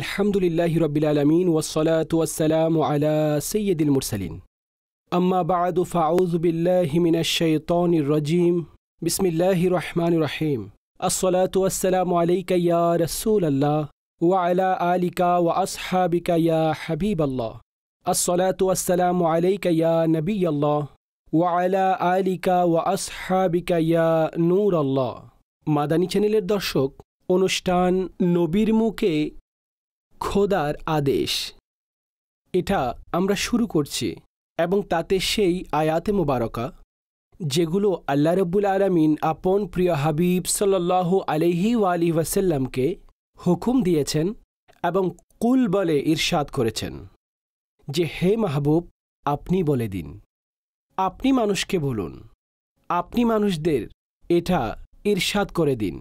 الحمد لله رب العالمين والصلاة والسلام على سيد المرسلين أما بعد فأعوذ بالله من الشيطان الرجيم بسم الله الرحمن الرحيم الصلاة والسلام عليك يا رسول الله وعلى آلك وأصحابك يا حبيب الله الصلاة والسلام عليك يا نبي الله وعلى آلك وأصحابك يا نور الله মাদানী চ্যানেলের درشوك অনুষ্ঠান নবীর মুখে খোদার আদেশ এটা আমরা শুরু করছি এবং তাতে সেই আয়াতে মোবারকা যেগুলো আল্লাহ রব্বুল আলমিন আপন প্রিয় হাবিব সাল্লাহ আলহি ওয়ালি ওয়াসাল্লামকে হুকুম দিয়েছেন এবং কুল বলে ইরশাদ করেছেন যে হে মাহবুব আপনি বলে দিন আপনি মানুষকে বলুন আপনি মানুষদের এটা ইরশাদ করে দিন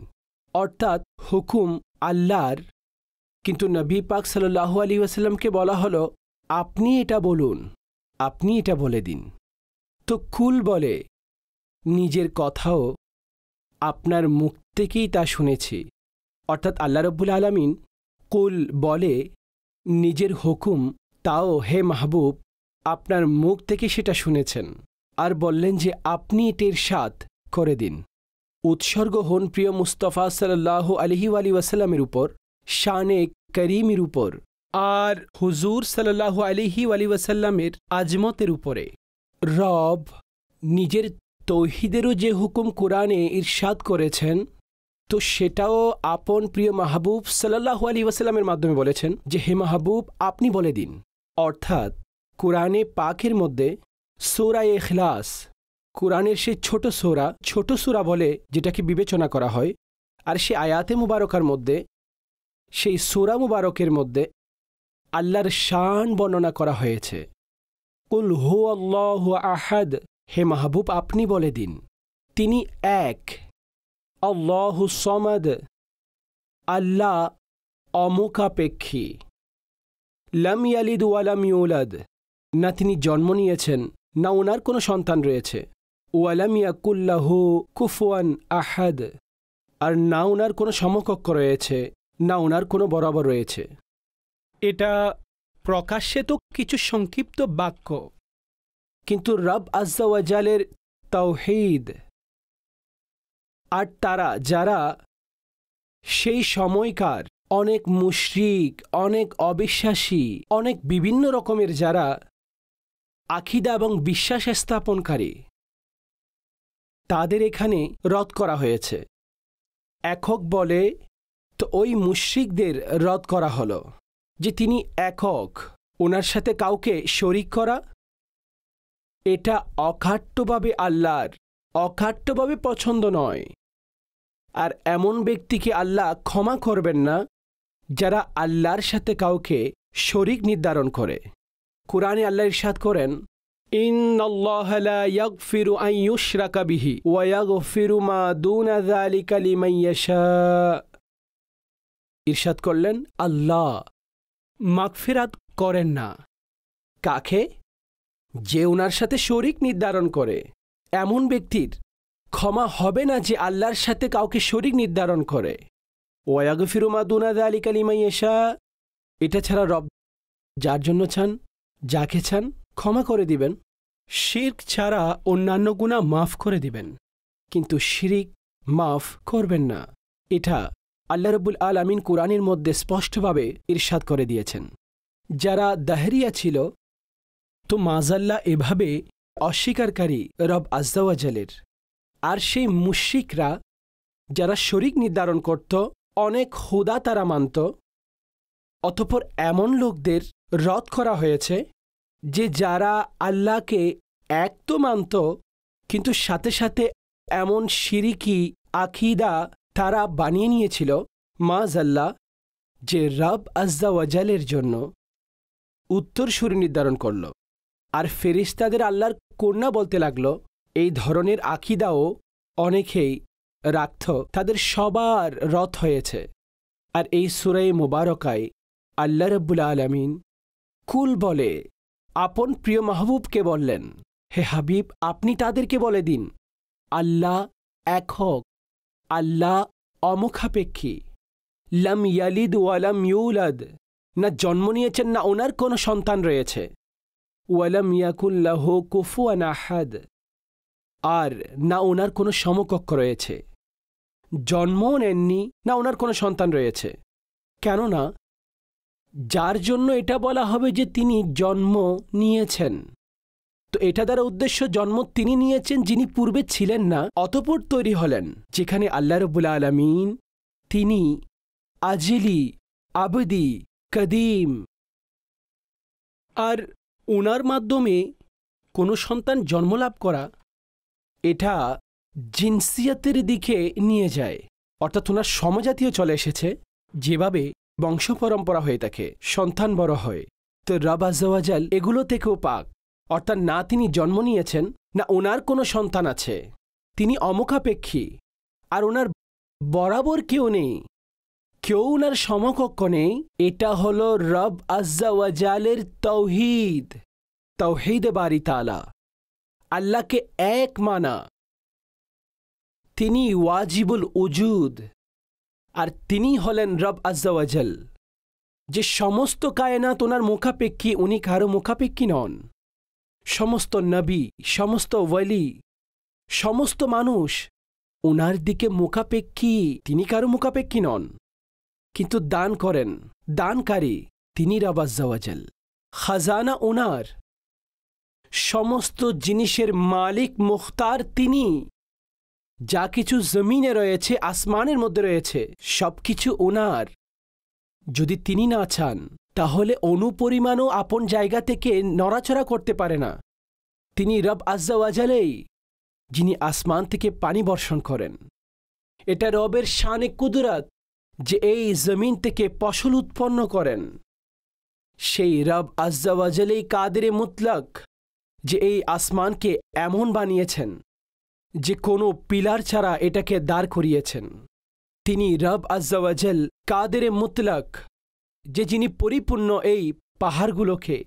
অর্থাৎ হুকুম আল্লাহর কিন্তু নবী পাক সাল্লাহু আলী ওয়াসাল্লামকে বলা হলো আপনি এটা বলুন আপনি এটা বলে দিন তো কুল বলে নিজের কথাও আপনার মুখ থেকেই তা শুনেছি অর্থাৎ আল্লাহ রব্বুল আলমিন কুল বলে নিজের হুকুম তাও হে মাহবুব আপনার মুখ থেকে সেটা শুনেছেন আর বললেন যে আপনি এটির স্বাদ করে দিন উৎসর্গ হন প্রিয় মুস্তফা সাল্লাহ আলহি আলি ওয়াসাল্লামের উপর শানে করিমের উপর আর হুজুর সাল্লাহ আলিহি আলি ওয়াসাল্লামের আজমতের উপরে রব নিজের তৌহিদেরও যে হুকুম কোরআনে ইরশাদ করেছেন তো সেটাও আপন প্রিয় মাহবুব সাল্লাহ আলী ওয়াসাল্লামের মাধ্যমে বলেছেন যে হে মাহবুব আপনি বলে দিন অর্থাৎ কোরআনে পাকের মধ্যে সোরা এখলাস কোরআনের সে ছোট সোরা ছোট সোরা বলে যেটাকে বিবেচনা করা হয় আর সে আয়াতে মুবারকার মধ্যে সেই সুরা মুবারকের মধ্যে আল্লাহর শান বর্ণনা করা হয়েছে কুল হু আল্লাহ আহাদ হে মাহবুব আপনি বলে দিন তিনি এক আল্লাহু সমাদ আল্লাহ অমুকাপেক্ষী লাম ইয়ালিদ ওয়ালাম ইউলাদ না তিনি জন্ম নিয়েছেন না ওনার কোনো সন্তান রয়েছে ওয়ালাম ইয়াকুল্লাহু কুফওয়ান আহাদ আর না ওনার কোনো সমকক্ষ রয়েছে না ওনার কোনো বরাবর রয়েছে এটা প্রকাশ্যে তো কিছু সংক্ষিপ্ত বাক্য কিন্তু রব আজালের তাওহিদ আর তারা যারা সেই সময়কার অনেক মুশরিক অনেক অবিশ্বাসী অনেক বিভিন্ন রকমের যারা আখিদা এবং বিশ্বাস স্থাপনকারী তাদের এখানে রদ করা হয়েছে একক বলে ওই মুশ্রিকদের রদ করা হলো যে তিনি একক ওনার সাথে কাউকে শরিক করা এটা অকাট্যভাবে আল্লাহর অকাট্যভাবে পছন্দ নয় আর এমন ব্যক্তিকে আল্লাহ ক্ষমা করবেন না যারা আল্লাহর সাথে কাউকে শরিক নির্ধারণ করে কোরআনে আল্লাহ ইরশাদ করেন إن الله لا يغفر أن يشرك به ইরশাদ করলেন আল্লাহ মাগফিরাত করেন না কাকে যে ওনার সাথে শরিক নির্ধারণ করে এমন ব্যক্তির ক্ষমা হবে না যে আল্লাহর সাথে কাউকে শরিক নির্ধারণ করে ওয়াগফিরুমা দুনাদ আলী কালিমাই এসা এটা ছাড়া রব যার জন্য চান যাকে চান ক্ষমা করে দিবেন শির্ক ছাড়া অন্যান্য গুণা মাফ করে দিবেন কিন্তু শিরিক মাফ করবেন না এটা আল্লাহ রব্বুল আল আমিন কোরআনের মধ্যে স্পষ্টভাবে ইরশাদ করে দিয়েছেন যারা দাহরিয়া ছিল তো মাজাল্লা এভাবে অস্বীকারী রব আজদাওয়াজালের আর সেই মুশিকরা যারা শরিক নির্ধারণ করত অনেক হুদা তারা মানত অতপর এমন লোকদের রদ করা হয়েছে যে যারা আল্লাহকে এক তো মানত কিন্তু সাথে সাথে এমন শিরিকি আখিদা তারা বানিয়ে নিয়েছিল মা জাল্লা যে রব আজদা ওয়াজালের জন্য উত্তর সুরে নির্ধারণ করল আর ফেরিস্তাদের আল্লাহর কন্যা বলতে লাগল এই ধরনের আকিদাও অনেকেই রাখত তাদের সবার রথ হয়েছে আর এই সুরাই মোবারকায় আল্লাহ রব্বুল আলমিন কুল বলে আপন প্রিয় মাহবুবকে বললেন হে হাবিব আপনি তাদেরকে বলে দিন আল্লাহ এক হোক আল্লাহ অমুখাপেক্ষী লাম ইয়ালিদ ওয়ালাম ইউলাদ না জন্ম নিয়েছেন না ওনার কোনো সন্তান রয়েছে ওয়ালাম ইয়াকুল্লাহ কুফুয়ান আহাদ আর না ওনার কোনো সমকক্ষ রয়েছে জন্মও নেননি না ওনার কোনো সন্তান রয়েছে কেননা যার জন্য এটা বলা হবে যে তিনি জন্ম নিয়েছেন তো এটা দ্বারা উদ্দেশ্য জন্ম তিনি নিয়েছেন যিনি পূর্বে ছিলেন না অতপর তৈরি হলেন যেখানে আল্লাহ রবুল্লা আলমিন তিনি আজিলি আবদি কদিম আর ওনার মাধ্যমে কোনো সন্তান জন্মলাভ করা এটা জিনসিয়াতের দিকে নিয়ে যায় অর্থাৎ ওনার সমজাতীয় চলে এসেছে যেভাবে বংশ পরম্পরা হয়ে থাকে সন্তান বড় হয় তো জওয়াজাল এগুলো থেকেও পাক অর্থাৎ না তিনি জন্ম নিয়েছেন না ওনার কোনো সন্তান আছে তিনি অমুখাপেক্ষী আর ওনার বরাবর কেউ নেই কেউ ওনার সমকক্ষ নেই এটা হল রব আজ্জাওয়াজালের তৌহিদ তৌহিদ বারি তালা আল্লাহকে এক মানা তিনি ওয়াজিবুল উজুদ আর তিনি হলেন রব আজ্জাওয়াজাল যে সমস্ত কায়নাত ওনার মুখাপেক্ষী উনি কারো মুখাপেক্ষী নন সমস্ত নবী সমস্ত ওয়ালি সমস্ত মানুষ ওনার দিকে মুখাপেক্ষী তিনি কারো মুখাপেক্ষী নন কিন্তু দান করেন দানকারী তিনি জওয়াজাল খাজানা ওনার সমস্ত জিনিসের মালিক মুখতার তিনি যা কিছু জমিনে রয়েছে আসমানের মধ্যে রয়েছে সব কিছু ওনার যদি তিনি না চান তাহলে অনুপরিমাণও আপন জায়গা থেকে নড়াচড়া করতে পারে না তিনি রব আজ্জাওয়াজালেই যিনি আসমান থেকে পানি বর্ষণ করেন এটা রবের শানে কুদরাত যে এই জমিন থেকে ফসল উৎপন্ন করেন সেই রব আজ্জাওয়াজালেই কাদের মুতলাক যে এই আসমানকে এমন বানিয়েছেন যে কোনো পিলার ছাড়া এটাকে দাঁড় করিয়েছেন তিনি রব আজ্জাওয়াজেল কাদের মুতলাক যে যিনি পরিপূর্ণ এই পাহাড়গুলোকে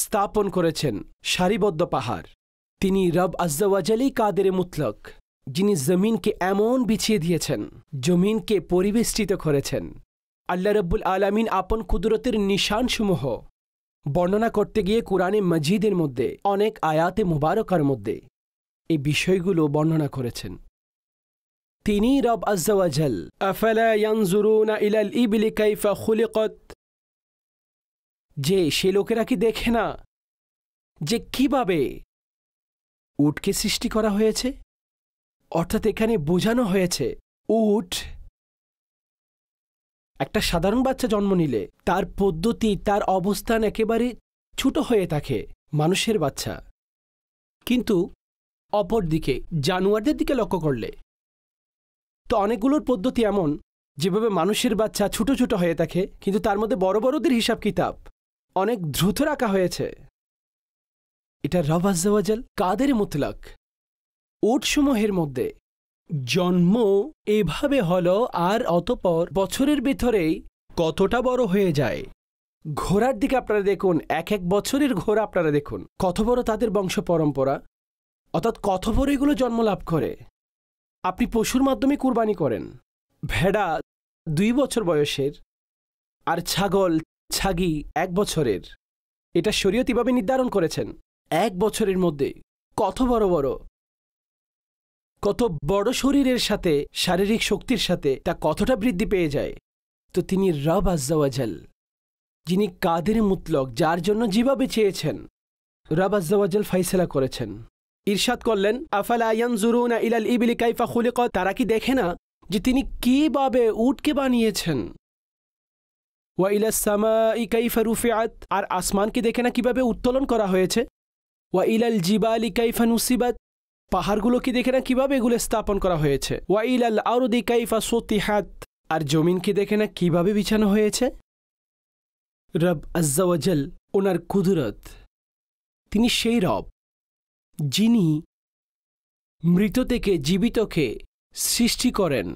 স্থাপন করেছেন সারিবদ্ধ পাহাড় তিনি রব আজ্জাওয়াজালি কাদের মুতলক যিনি জমিনকে এমন বিছিয়ে দিয়েছেন জমিনকে পরিবেষ্টিত করেছেন আল্লা রব্বুল আলামিন আপন কুদরতের নিশানসমূহ বর্ণনা করতে গিয়ে কোরআনে মজিদের মধ্যে অনেক আয়াতে মুবারকার মধ্যে এই বিষয়গুলো বর্ণনা করেছেন তিনি রব আজ্জাওয়াজাল আফালা ইয়ানজুরুনা ইলাল কাইফা খুলিকত যে সে লোকেরা কি দেখে না যে কিভাবে উটকে সৃষ্টি করা হয়েছে অর্থাৎ এখানে বোঝানো হয়েছে উট একটা সাধারণ বাচ্চা জন্ম নিলে তার পদ্ধতি তার অবস্থান একেবারে ছোট হয়ে থাকে মানুষের বাচ্চা কিন্তু অপরদিকে জানোয়ারদের দিকে লক্ষ্য করলে তো অনেকগুলোর পদ্ধতি এমন যেভাবে মানুষের বাচ্চা ছোট ছোট হয়ে থাকে কিন্তু তার মধ্যে বড় বড়দের হিসাব কিতাব অনেক দ্রুত রাখা হয়েছে এটা রবাজাল কাদের মুতলাক ওটসমূহের মধ্যে জন্ম এভাবে হল আর অতপর বছরের ভেতরেই কতটা বড় হয়ে যায় ঘোড়ার দিকে আপনারা দেখুন এক এক বছরের ঘোড়া আপনারা দেখুন কত বড় তাদের বংশ পরম্পরা অর্থাৎ কত বড় এগুলো জন্ম লাভ করে আপনি পশুর মাধ্যমে কুরবানি করেন ভেড়া দুই বছর বয়সের আর ছাগল ছাগি এক বছরের এটা শরীয়তিভাবে নির্ধারণ করেছেন এক বছরের মধ্যে কত বড় বড় কত বড় শরীরের সাথে শারীরিক শক্তির সাথে তা কতটা বৃদ্ধি পেয়ে যায় তো তিনি রব আজ্জাওয়াজাল যিনি কাদের মুতলক যার জন্য যেভাবে চেয়েছেন রব আজ্জাওয়াজাল ফাইসলা করেছেন ইরশাদ করলেন আ ইলাল ইবিলি কাইফা খুলিক তারা কি দেখে না যে তিনি কীভাবে উটকে বানিয়েছেন ওয়া সামা ই কাইফা রুফিয়াত আর আসমানকে দেখে না কিভাবে উত্তোলন করা হয়েছে ওয়া ইলাল জিবাল ই কাইফা নুসিবাত পাহাড়গুলোকে দেখে না কিভাবে এগুলো স্থাপন করা হয়েছে ওয়া ইলাল আরুদি কাইফা সতিহাত আর জমিনকে দেখে না কিভাবে বিছানো হয়েছে রব আজ্জাওয়াজল ওনার কুদরত তিনি সেই রব যিনি মৃত থেকে জীবিতকে সৃষ্টি করেন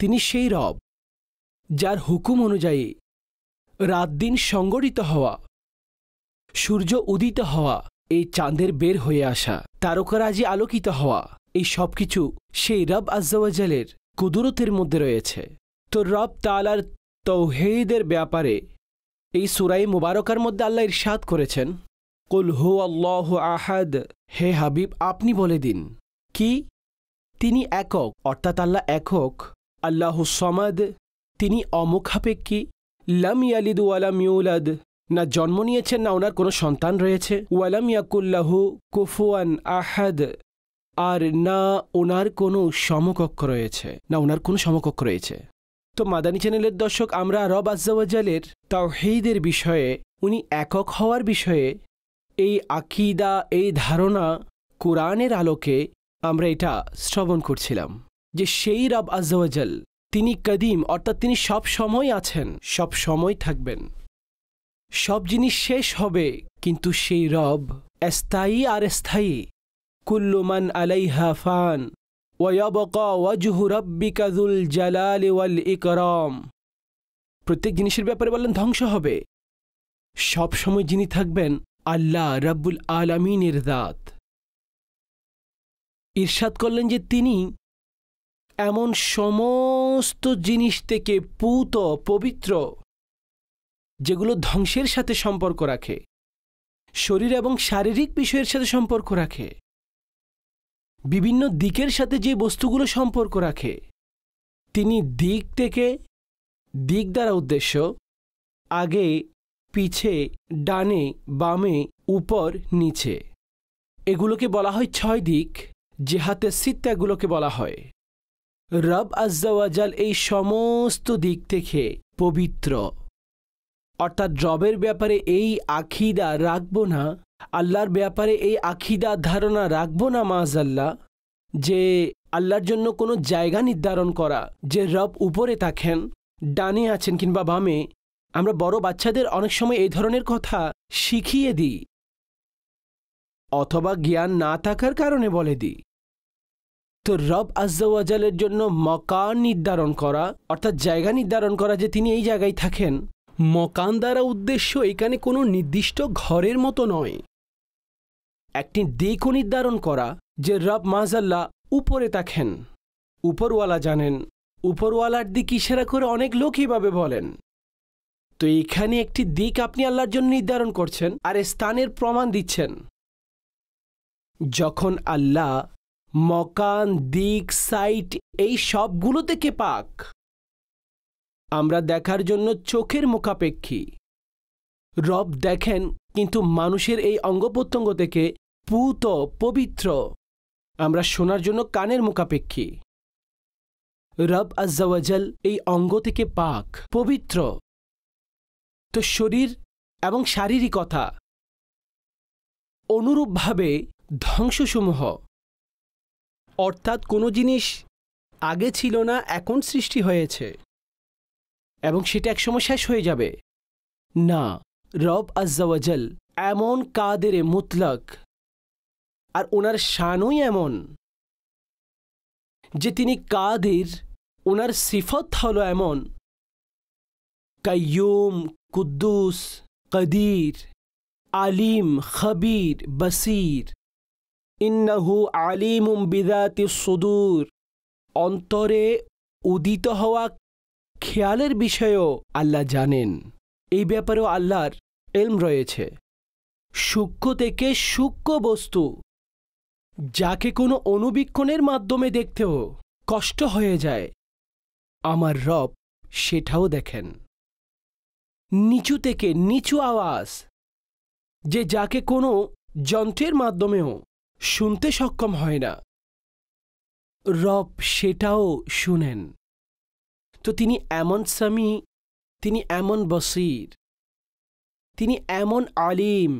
তিনি সেই রব যার হুকুম অনুযায়ী রাত দিন সংগঠিত হওয়া সূর্য উদিত হওয়া এই চাঁদের বের হয়ে আসা তারকারাজি আলোকিত হওয়া এই সব কিছু সেই রব আজ্জাওয়াজালের কুদুরতের মধ্যে রয়েছে তো রব তালার তৌহেদের ব্যাপারে এই সুরাই মুবারকার মধ্যে আল্লাহ ইরশাদ করেছেন কুল হু আল্লাহ আহাদ হে হাবিব আপনি বলে দিন কি তিনি একক অর্থাৎ আল্লাহ একক আল্লাহ সমাদ তিনি অমুখাপেক্ষী লাম ইয়ালিদ ওয়ালাম ইউলাদ না জন্ম নিয়েছেন না ওনার কোনো সন্তান রয়েছে ওয়ালাম ইয়াকুল্লাহু কুফুয়ান আহাদ আর না ওনার কোনো সমকক্ষ রয়েছে না ওনার কোনো সমকক্ষ রয়েছে তো মাদানী চ্যানেলের দর্শক আমরা রব আজ্জাওয়াজালের তাওহিদের বিষয়ে উনি একক হওয়ার বিষয়ে এই আকিদা এই ধারণা কোরআনের আলোকে আমরা এটা শ্রবণ করছিলাম যে সেই রব আজল তিনি কদিম অর্থাৎ তিনি সব সময় আছেন সব সময় থাকবেন সব জিনিস শেষ হবে কিন্তু সেই রব স্থায়ী আর স্থায়ী কুল্লুমান আলাই হাফান ওয়াল প্রত্যেক জিনিসের ব্যাপারে বললেন ধ্বংস হবে সব সময় যিনি থাকবেন আল্লাহ রাব্বুল আলমিনের দাঁত ইরশাদ করলেন যে তিনি এমন সমস্ত জিনিস থেকে পুত পবিত্র যেগুলো ধ্বংসের সাথে সম্পর্ক রাখে শরীর এবং শারীরিক বিষয়ের সাথে সম্পর্ক রাখে বিভিন্ন দিকের সাথে যে বস্তুগুলো সম্পর্ক রাখে তিনি দিক থেকে দিক দ্বারা উদ্দেশ্য আগে পিছে ডানে বামে উপর নিচে এগুলোকে বলা হয় ছয় দিক যে সিত্তাগুলোকে বলা হয় রব আজাল এই সমস্ত দিক থেকে পবিত্র অর্থাৎ রবের ব্যাপারে এই আখিদা রাখব না আল্লাহর ব্যাপারে এই আখিদা ধারণা রাখব না মাজাল্লা যে আল্লাহর জন্য কোনো জায়গা নির্ধারণ করা যে রব উপরে থাকেন ডানে আছেন কিংবা বামে আমরা বড় বাচ্চাদের অনেক সময় এই ধরনের কথা শিখিয়ে দিই অথবা জ্ঞান না থাকার কারণে বলে দিই তো রব আজালের জন্য মকান নির্ধারণ করা অর্থাৎ জায়গা নির্ধারণ করা যে তিনি এই জায়গায় থাকেন মকান দ্বারা উদ্দেশ্য এখানে কোনো নির্দিষ্ট ঘরের মতো নয় একটি দিকও নির্ধারণ করা যে রব মাজাল্লা উপরে থাকেন উপরওয়ালা জানেন উপরওয়ালার দিক ইশারা করে অনেক লোক এভাবে বলেন তো এখানে একটি দিক আপনি আল্লাহর জন্য নির্ধারণ করছেন আর স্থানের প্রমাণ দিচ্ছেন যখন আল্লাহ মকান দিক সাইট এই সবগুলো থেকে পাক আমরা দেখার জন্য চোখের মুখাপেক্ষী রব দেখেন কিন্তু মানুষের এই অঙ্গ প্রত্যঙ্গ থেকে পুত পবিত্র আমরা শোনার জন্য কানের মুখাপেক্ষী রব আজ্জাওয়াজাল এই অঙ্গ থেকে পাক পবিত্র তো শরীর এবং শারীরিকতা অনুরূপভাবে ধ্বংসসমূহ অর্থাৎ কোনো জিনিস আগে ছিল না এখন সৃষ্টি হয়েছে এবং সেটা একসময় শেষ হয়ে যাবে না রব আজ্জাওয়াজল এমন কাদেরে মুতলক আর ওনার শানই এমন যে তিনি কাদের ওনার সিফত হল এমন কাইয়ুম কুদ্দুস কদির আলিম খবির বসির ইন্নাহু আলিমুম বিদাতি সুদূর অন্তরে উদিত হওয়া খেয়ালের বিষয়েও আল্লাহ জানেন এই ব্যাপারেও আল্লাহর এলম রয়েছে সূক্ষ্ম থেকে সূক্ষ্ম বস্তু যাকে কোনো অনুবীক্ষণের মাধ্যমে দেখতেও কষ্ট হয়ে যায় আমার রব সেটাও দেখেন নিচু থেকে নিচু আওয়াজ যে যাকে কোনো যন্ত্রের মাধ্যমেও শুনতে সক্ষম হয় না রব সেটাও শুনেন তো তিনি এমন স্বামী তিনি এমন বসির তিনি এমন আলিম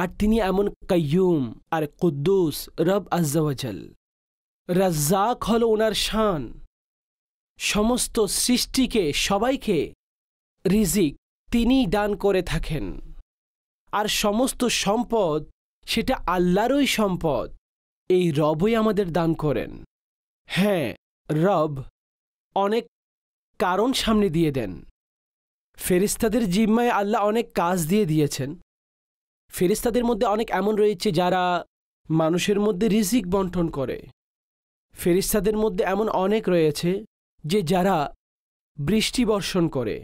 আর তিনি এমন কয়ুম আর কুদ্দুস রব আজল রাজ্জাক হল ওনার শান সমস্ত সৃষ্টিকে সবাইকে রিজিক তিনিই দান করে থাকেন আর সমস্ত সম্পদ সেটা আল্লাহরই সম্পদ এই রবই আমাদের দান করেন হ্যাঁ রব অনেক কারণ সামনে দিয়ে দেন ফেরিস্তাদের জিম্মায় আল্লাহ অনেক কাজ দিয়ে দিয়েছেন ফেরিস্তাদের মধ্যে অনেক এমন রয়েছে যারা মানুষের মধ্যে রিজিক বন্টন করে ফেরিস্তাদের মধ্যে এমন অনেক রয়েছে যে যারা বৃষ্টি বর্ষণ করে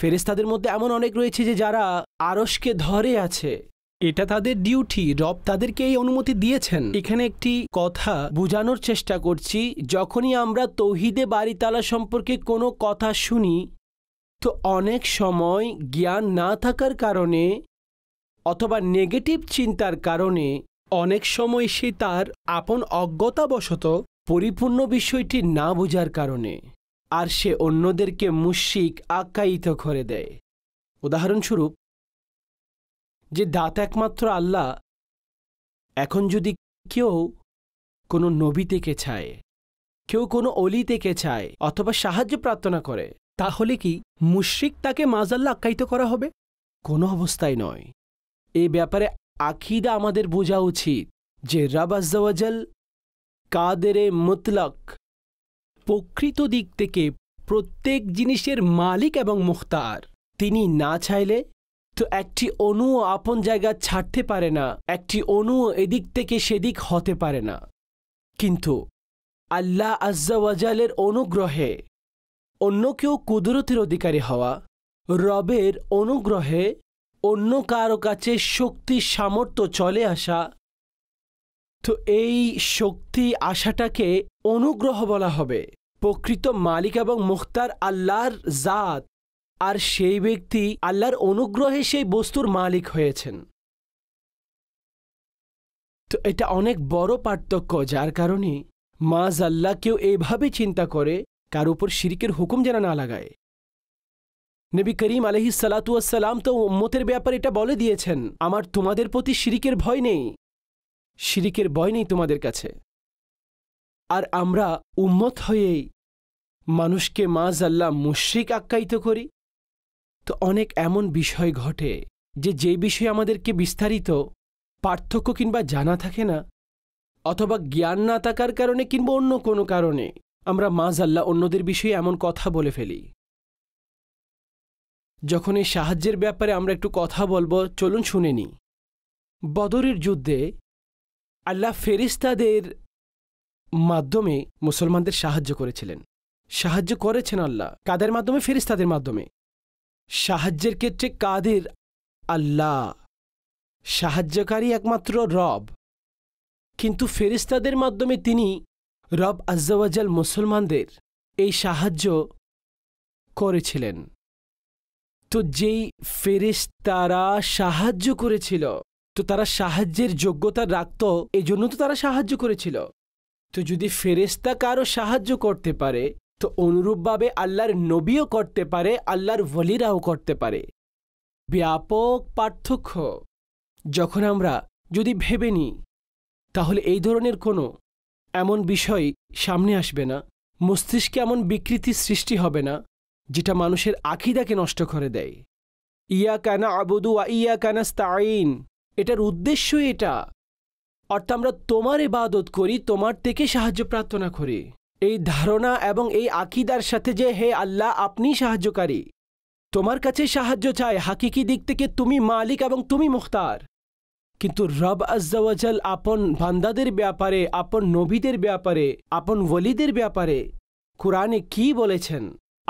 ফেরেস্তাদের মধ্যে এমন অনেক রয়েছে যে যারা আরসকে ধরে আছে এটা তাদের ডিউটি রব তাদেরকে এই অনুমতি দিয়েছেন এখানে একটি কথা বোঝানোর চেষ্টা করছি যখনই আমরা তৌহিদে বাড়িতালা সম্পর্কে কোনো কথা শুনি তো অনেক সময় জ্ঞান না থাকার কারণে অথবা নেগেটিভ চিন্তার কারণে অনেক সময় সে তার আপন অজ্ঞতাবশত পরিপূর্ণ বিষয়টি না বোঝার কারণে আর সে অন্যদেরকে মুশিক আখ্যায়িত করে দেয় উদাহরণস্বরূপ যে দাঁত একমাত্র আল্লাহ এখন যদি কেউ কোনো নবী থেকে চায় কেউ কোনো অলি থেকে চায় অথবা সাহায্য প্রার্থনা করে তাহলে কি মুশ্রিক তাকে মাজাল্লা আখ্যায়িত করা হবে কোনো অবস্থায় নয় এ ব্যাপারে আখিদা আমাদের বোঝা উচিত যে রাব আজ্জাওয়াজাল কাদের মুতলক প্রকৃত দিক থেকে প্রত্যেক জিনিসের মালিক এবং মুখতার তিনি না চাইলে তো একটি অণু আপন জায়গা ছাড়তে পারে না একটি অণু এদিক থেকে সেদিক হতে পারে না কিন্তু আল্লাহ আজ্জাওয়াজালের অনুগ্রহে অন্য কেউ কুদরতের অধিকারী হওয়া রবের অনুগ্রহে অন্য কারো কাছে শক্তি সামর্থ্য চলে আসা তো এই শক্তি আশাটাকে অনুগ্রহ বলা হবে প্রকৃত মালিক এবং মুখতার আল্লাহর জাত আর সেই ব্যক্তি আল্লাহর অনুগ্রহে সেই বস্তুর মালিক হয়েছেন তো এটা অনেক বড় পার্থক্য যার কারণে মাজ আল্লাহ কেউ এইভাবে চিন্তা করে কার উপর শিরিকের হুকুম যেন না লাগায় নবী করিম আলহিস সালাতুয়াসাল্লাম তো উম্মতের ব্যাপারে এটা বলে দিয়েছেন আমার তোমাদের প্রতি শিরিকের ভয় নেই শিরিকের ভয় নেই তোমাদের কাছে আর আমরা উম্মত হয়েই মানুষকে মাজ আল্লাহ মুশ্রিক আখ্যায়িত করি তো অনেক এমন বিষয় ঘটে যে যে বিষয়ে আমাদেরকে বিস্তারিত পার্থক্য কিংবা জানা থাকে না অথবা জ্ঞান না থাকার কারণে কিংবা অন্য কোনো কারণে আমরা মাজ আল্লাহ অন্যদের বিষয়ে এমন কথা বলে ফেলি যখন এই সাহায্যের ব্যাপারে আমরা একটু কথা বলবো চলুন শুনে নি বদরের যুদ্ধে আল্লাহ ফেরিস্তাদের মাধ্যমে মুসলমানদের সাহায্য করেছিলেন সাহায্য করেছেন আল্লাহ কাদের মাধ্যমে ফেরিস্তাদের মাধ্যমে সাহায্যের ক্ষেত্রে কাদের আল্লাহ সাহায্যকারী একমাত্র রব কিন্তু ফেরিস্তাদের মাধ্যমে তিনি রব আজ্জাওয়াজাল মুসলমানদের এই সাহায্য করেছিলেন তো যেই ফেরিস্তারা সাহায্য করেছিল তো তারা সাহায্যের যোগ্যতা রাখত এই জন্য তো তারা সাহায্য করেছিল তো যদি ফেরেস্তা কারও সাহায্য করতে পারে তো অনুরূপভাবে আল্লাহর নবীও করতে পারে আল্লাহর ভলিরাও করতে পারে ব্যাপক পার্থক্য যখন আমরা যদি ভেবে নিই তাহলে এই ধরনের কোনো এমন বিষয় সামনে আসবে না মস্তিষ্কে এমন বিকৃতি সৃষ্টি হবে না যেটা মানুষের আখিদাকে নষ্ট করে দেয় ইয়া কানা আবুদু ওয়া ইয়া কানা স্তাইন এটার উদ্দেশ্য এটা অর্থাৎ আমরা তোমার ইবাদত করি তোমার থেকে সাহায্য প্রার্থনা করি এই ধারণা এবং এই আকিদার সাথে যে হে আল্লাহ আপনি সাহায্যকারী তোমার কাছে সাহায্য চায় হাকিকি দিক থেকে তুমি মালিক এবং তুমি মুখতার কিন্তু রব আজাল আপন বান্দাদের ব্যাপারে আপন নবীদের ব্যাপারে আপন ওলিদের ব্যাপারে কোরআনে কি বলেছেন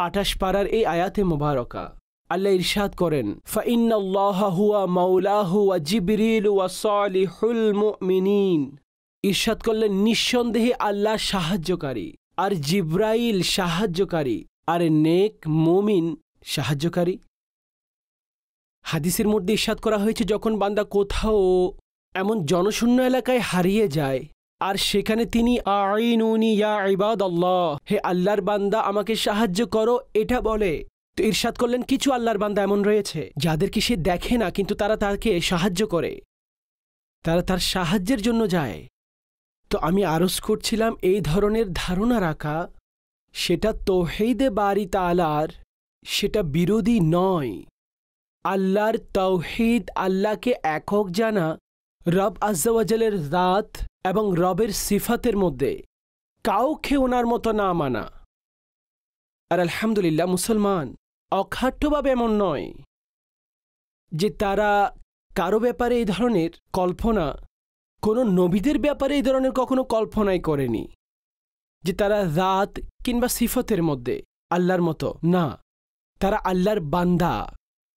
আটাশ পাড়ার এই আয়াতে মোবারকা আল্লাহ ইরশাদ করেন ফাইন্নাল্লাহুয়া ইরশাদ করলেন নিঃসন্দেহে আল্লাহ সাহায্যকারী আর জিব্রাইল সাহায্যকারী আর নেক মুমিন সাহায্যকারী হাদিসের মধ্যে ইস্বাদ করা হয়েছে যখন বান্দা কোথাও এমন জনশূন্য এলাকায় হারিয়ে যায় আর সেখানে তিনি আইনুনি ইয়া ইবাদ হে আল্লাহর বান্দা আমাকে সাহায্য করো এটা বলে তো ইরশাদ করলেন কিছু আল্লাহর বান্দা এমন রয়েছে যাদেরকে সে দেখে না কিন্তু তারা তাকে সাহায্য করে তারা তার সাহায্যের জন্য যায় তো আমি আরজ করছিলাম এই ধরনের ধারণা রাখা সেটা তৌহেদে বাড়ি তালার সেটা বিরোধী নয় আল্লাহর তৌহিদ আল্লাহকে একক জানা রব আজ্জাওয়াজালের রাত এবং রবের সিফাতের মধ্যে কাউকে ওনার মতো না মানা আর আলহামদুলিল্লাহ মুসলমান অখাঠ্যভাবে এমন নয় যে তারা কারো ব্যাপারে এই ধরনের কল্পনা কোনো নবীদের ব্যাপারে এই ধরনের কখনো কল্পনাই করেনি যে তারা রাত কিংবা সিফতের মধ্যে আল্লাহর মতো না তারা আল্লাহর বান্দা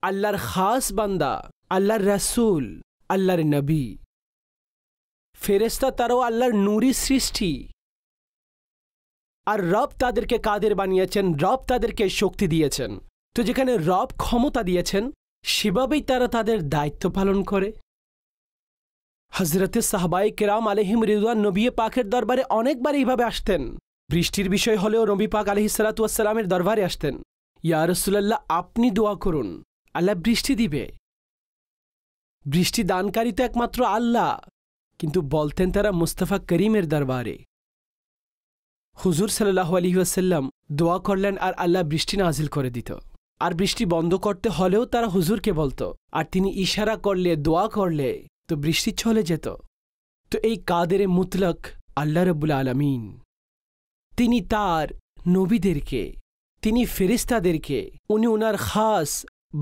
আল্লাহর খাস বান্দা আল্লাহর রাসুল আল্লাহর নবী ফেরেস্তা তারাও আল্লাহর নুরি সৃষ্টি আর রব তাদেরকে কাদের বানিয়েছেন রব তাদেরকে শক্তি দিয়েছেন তো যেখানে রব ক্ষমতা দিয়েছেন সেভাবেই তারা তাদের দায়িত্ব পালন করে হজরতে সাহবাই কেরাম আলহিম রিদুয়ান নবী পাকের দরবারে অনেকবার এইভাবে আসতেন বৃষ্টির বিষয় হলেও নবী পাক আলহি সালাতামের দরবারে আসতেন ইয়া আপনি দোয়া করুন আল্লাহ বৃষ্টি দিবে বৃষ্টি দানকারী তো একমাত্র আল্লাহ কিন্তু বলতেন তারা মুস্তাফা করিমের দরবারে হুজুর সাল্লাহ আলহিউসাল্লাম দোয়া করলেন আর আল্লাহ বৃষ্টি নাজিল করে দিত আর বৃষ্টি বন্ধ করতে হলেও তারা হুজুরকে বলত আর তিনি ইশারা করলে দোয়া করলে তো বৃষ্টি চলে যেত তো এই কাদের মুতলক আল্লা রবুল আলমিন তিনি তার নবীদেরকে তিনি ফেরিস্তাদেরকে উনি ওনার খাস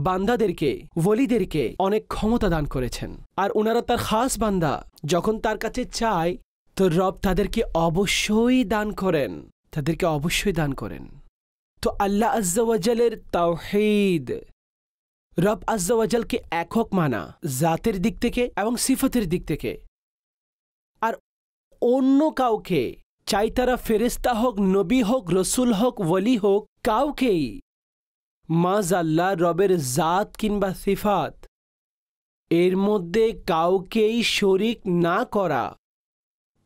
বান্দাদেরকে ওলিদেরকে অনেক ক্ষমতা দান করেছেন আর ওনারা তার খাস বান্দা যখন তার কাছে চায় তো রব তাদেরকে অবশ্যই দান করেন তাদেরকে অবশ্যই দান করেন তো আল্লাহ আজ্জাওয়াজালের তাওহিদ রব আজ্জাওয়াজালকে একক মানা জাতের দিক থেকে এবং সিফতের দিক থেকে আর অন্য কাউকে চাই তারা ফেরেস্তা হোক নবী হোক রসুল হোক ওলি হোক কাউকেই মাজ আল্লাহ রবের জাত কিংবা সিফাত এর মধ্যে কাউকেই শরিক না করা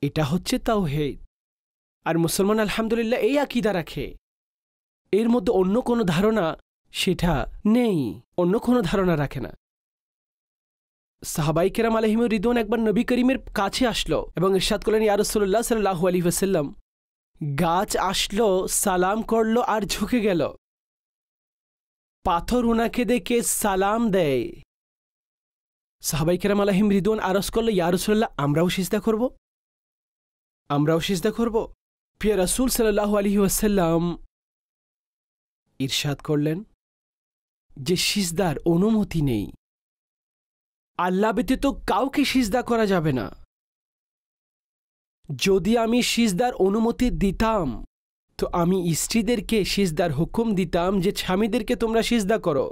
এটা হচ্ছে তাওহেদ আর মুসলমান আলহামদুলিল্লাহ এই আকিদা রাখে এর মধ্যে অন্য কোনো ধারণা সেটা নেই অন্য কোনো ধারণা রাখে না সাহাবাই কেরাম আলহিম রিদন একবার নবী করিমের কাছে আসলো এবং ইরশাদ করলেন ইয়ারসুল্লাহ সাল্লাহু আলী ওসাল্লাম গাছ আসলো সালাম করলো আর ঝুঁকে গেল পাথর উনাকে দেখে সালাম দেয় সাহাবাই কেরাম আলহিম রিদন আরস করল ইয়ারসল্লাহ আমরাও সিজদা করব আমরাও সিজদা করব পিয়া রাসুল সাল্লাহ আলী ওয়াসাল্লাম ইরশাদ করলেন যে সিজদার অনুমতি নেই আল্লাহ ব্যতীত কাউকে সিজদা করা যাবে না যদি আমি সিজদার অনুমতি দিতাম তো আমি স্ত্রীদেরকে সিজদার হুকুম দিতাম যে স্বামীদেরকে তোমরা সিজদা করো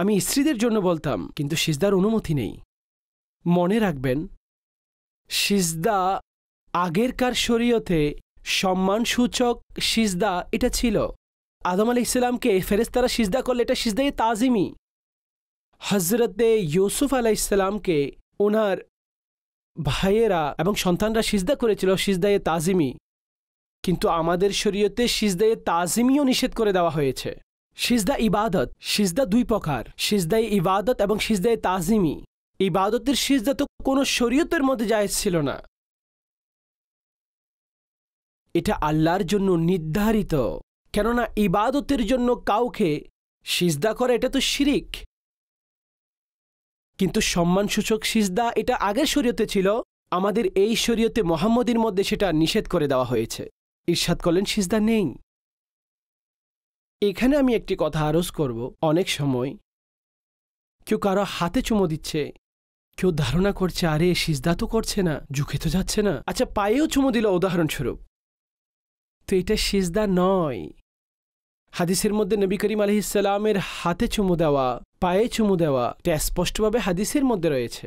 আমি স্ত্রীদের জন্য বলতাম কিন্তু সিজদার অনুমতি নেই মনে রাখবেন সিজদা আগেরকার শরীয়তে সম্মানসূচক সিজদা এটা ছিল আদম আলি ইসলামকে ফেরেস্তারা সিজদা করলে এটা সিজদাই তাজিমি হজরতে ইউসুফ আলাহ ইসলামকে ওনার ভাইয়েরা এবং সন্তানরা সিজদা করেছিল সিজদায়ে তাজিমি কিন্তু আমাদের শরীয়তে সিজদায়ে তাজিমিও নিষেধ করে দেওয়া হয়েছে সিজদা ইবাদত সিজদা দুই প্রকার সিজদায় ইবাদত এবং সিজদায়ে তাজিমি ইবাদতের সিজদা তো কোনো শরীয়তের মধ্যে যায় ছিল না এটা আল্লাহর জন্য নির্ধারিত কেননা ইবাদতের জন্য কাউকে সিজদা করা এটা তো শিরিক কিন্তু সম্মানসূচক সিজদা এটা আগের শরীয়তে ছিল আমাদের এই শরীয়তে মোহাম্মদীর মধ্যে সেটা নিষেধ করে দেওয়া হয়েছে ঈর্ষাদ করলেন সিজদা নেই এখানে আমি একটি কথা আরজ করব অনেক সময় কেউ কারো হাতে চুমো দিচ্ছে কেউ ধারণা করছে আরে সিজদা তো করছে না ঝুঁকে তো যাচ্ছে না আচ্ছা পায়েও চুমো দিল উদাহরণস্বরূপ তো এটা সিজদা নয় হাদিসের মধ্যে নবী করিম আলি ইসাল্লামের হাতে চুমু দেওয়া পায়ে চুমু দেওয়া এটা স্পষ্টভাবে হাদিসের মধ্যে রয়েছে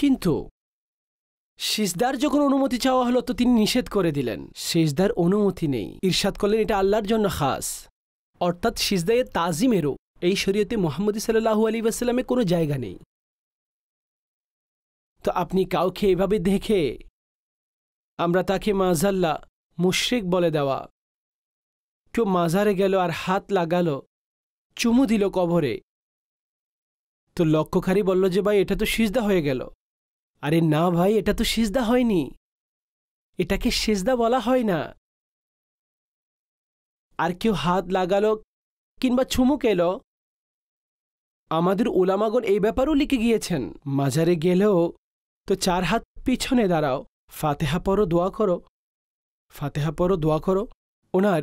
কিন্তু সিজদার যখন অনুমতি চাওয়া হলো তো তিনি নিষেধ করে দিলেন সিজদার অনুমতি নেই ঈর্ষাদ করলেন এটা আল্লাহর জন্য খাস অর্থাৎ সিজদায়ে তাজিমেরও এই শরীয়তে মোহাম্মদ সাল্লাহু আলী আসাল্লামে কোনো জায়গা নেই তো আপনি কাউকে এভাবে দেখে আমরা তাকে মাজাল্লা মুশ্রিক বলে দেওয়া কেউ মাজারে গেল আর হাত লাগাল চুমু দিল কবরে তো লক্ষ্যকারী বলল যে ভাই এটা তো সিজদা হয়ে গেল আরে না ভাই এটা তো সিজদা হয়নি এটাকে সেজদা বলা হয় না আর কেউ হাত লাগালো কিংবা ছুমুক এলো আমাদের ওলামাগর এই ব্যাপারও লিখে গিয়েছেন মাজারে গেলেও তো চার হাত পিছনে দাঁড়াও ফাতেহা পরও দোয়া করো ফাতেহা পরো দোয়া করো ওনার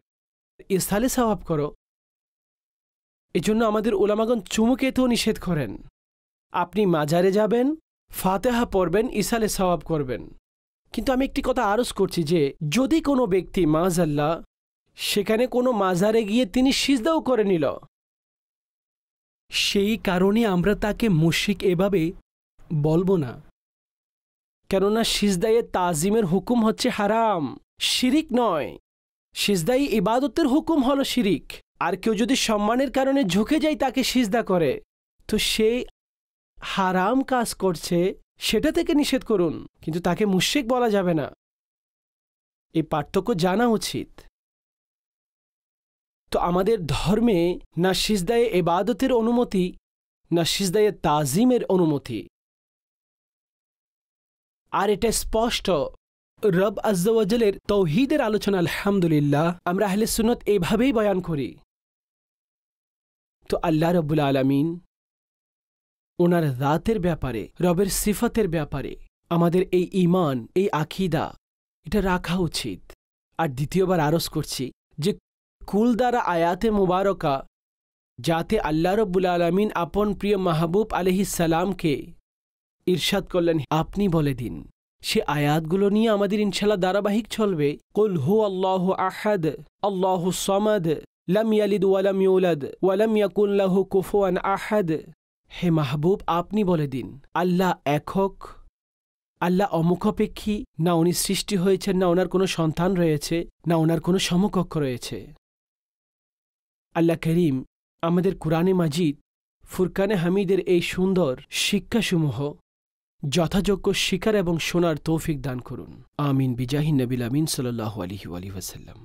ইসালে সওয়াব করো এজন্য আমাদের ওলামাগন চুমুকেতেও নিষেধ করেন আপনি মাজারে যাবেন ফাতেহা পড়বেন ইসালে সওয়াব করবেন কিন্তু আমি একটি কথা আরজ করছি যে যদি কোনো ব্যক্তি মাজাল্লা সেখানে কোনো মাজারে গিয়ে তিনি সিজদাও করে নিল সেই কারণে আমরা তাকে মুশিক এভাবে বলবো না কেননা সিজদায়ে তাজিমের হুকুম হচ্ছে হারাম শিরিক নয় সিজদাই ইবাদতের হুকুম হল শিরিক আর কেউ যদি সম্মানের কারণে ঝুঁকে যায় তাকে সিজদা করে তো সে হারাম কাজ করছে সেটা থেকে নিষেধ করুন কিন্তু তাকে মুশ্রিক বলা যাবে না এই পার্থক্য জানা উচিত তো আমাদের ধর্মে না সিজদায়ে এবাদতের অনুমতি না সিজদায়ে তাজিমের অনুমতি আর এটা স্পষ্ট রব আজ্জাওয়াজেলের তৌহিদের আলোচনা আলহামদুলিল্লাহ আমরা আহলে সুনত এভাবেই বয়ান করি তো আল্লাহ রব্বুল আলমিন ওনার রাতের ব্যাপারে রবের সিফাতের ব্যাপারে আমাদের এই ইমান এই আখিদা এটা রাখা উচিত আর দ্বিতীয়বার আরজ করছি যে কুলদারা আয়াতে মুবারকা যাতে আল্লাহ রব্বুল আলমিন আপন প্রিয় মাহবুব আলহিসালামকে ইরশাদ করলেন আপনি বলে দিন সে আয়াতগুলো নিয়ে আমাদের ইনশাল্লাহ ধারাবাহিক চলবে কুল হু আল্লাহ আহাদ আল্লাহ সমাদ লাম ইয়ালিদ ওয়ালাম ইউলাদ ওয়ালাম ইয়াকুল্লাহু কুফুয়ান আহাদ হে মাহবুব আপনি বলে দিন আল্লাহ একক আল্লাহ অমুখাপেক্ষী না উনি সৃষ্টি হয়েছেন না ওনার কোনো সন্তান রয়েছে না ওনার কোনো সমকক্ষ রয়েছে আল্লাহ করিম আমাদের কুরআনে মাজিদ ফুরকানে হামিদের এই সুন্দর শিক্ষাসমূহ যথাযোগ্য শিকার এবং শোনার তৌফিক দান করুন আমিন বিজাহিন নবিল আমিন সাল্লাহ আলহি আলী ওসাল্লাম